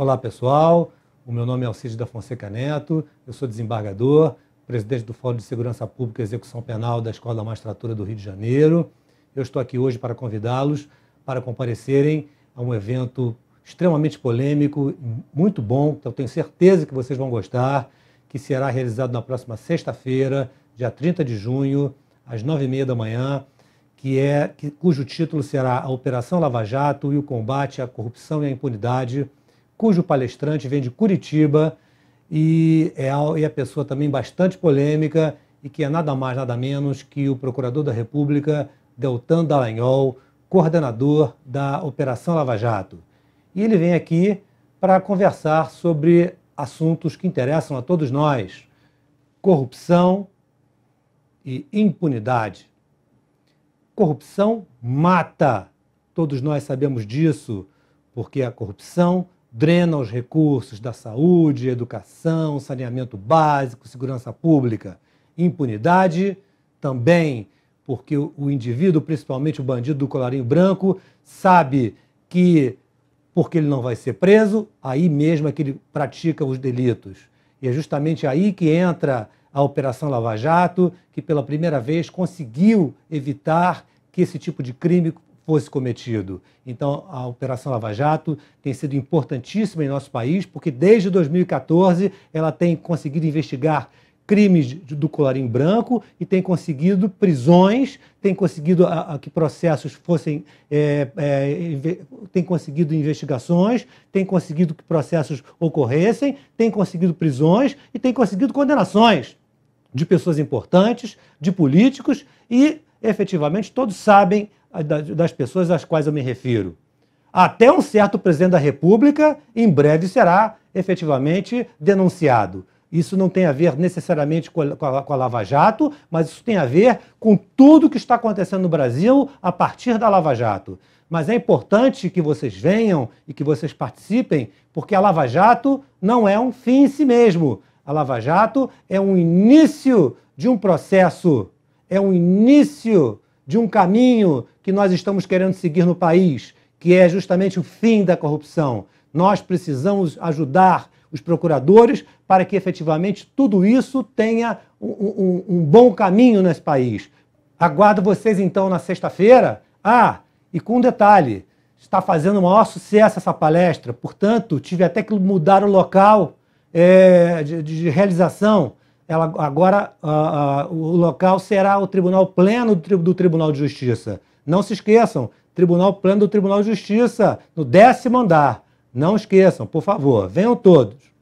Olá, pessoal. O meu nome é Alcides da Fonseca Neto, eu sou desembargador, presidente do Fórum de Segurança Pública e Execução Penal da Escola da Magistratura do Rio de Janeiro. Eu estou aqui hoje para convidá-los para comparecerem a um evento extremamente polêmico, muito bom, que eu tenho certeza que vocês vão gostar, que será realizado na próxima sexta-feira, dia 30 de junho, às nove e meia da manhã, que é, cujo título será A Operação Lava Jato e o Combate à Corrupção e à Impunidade cujo palestrante vem de Curitiba e é a é pessoa também bastante polêmica e que é nada mais, nada menos que o Procurador da República, Deltan Dallagnol, coordenador da Operação Lava Jato. E ele vem aqui para conversar sobre assuntos que interessam a todos nós: corrupção e impunidade. Corrupção mata. Todos nós sabemos disso, porque a corrupção drena os recursos da saúde, educação, saneamento básico, segurança pública. Impunidade também, porque o indivíduo, principalmente o bandido do colarinho branco, sabe que porque ele não vai ser preso, aí mesmo é que ele pratica os delitos. E é justamente aí que entra a Operação Lava Jato, que pela primeira vez conseguiu evitar que esse tipo de crime fosse cometido. Então, a Operação Lava Jato tem sido importantíssima em nosso país, porque desde 2014 ela tem conseguido investigar crimes do colarinho branco e tem conseguido prisões, tem conseguido a, a que processos fossem, é, é, tem conseguido investigações, tem conseguido que processos ocorressem, tem conseguido prisões e tem conseguido condenações de pessoas importantes, de políticos e, efetivamente, todos sabem das pessoas às quais eu me refiro. Até um certo presidente da República, em breve, será efetivamente denunciado. Isso não tem a ver necessariamente com a, Lava Jato, mas isso tem a ver com tudo que está acontecendo no Brasil a partir da Lava Jato. Mas é importante que vocês venham e que vocês participem, porque a Lava Jato não é um fim em si mesmo. A Lava Jato é um início de um processo, é um início de um caminho que nós estamos querendo seguir no país, que é justamente o fim da corrupção. Nós precisamos ajudar os procuradores para que efetivamente tudo isso tenha um, um, um bom caminho nesse país. Aguardo vocês então na sexta-feira. Ah, e com um detalhe: está fazendo o maior sucesso essa palestra, portanto, tive até que mudar o local é, de, de realização ela, agora uh, uh, o local será o Tribunal Pleno do, do, Tribunal de Justiça. Não se esqueçam, Tribunal Pleno do Tribunal de Justiça, no décimo andar. Não esqueçam, por favor, venham todos.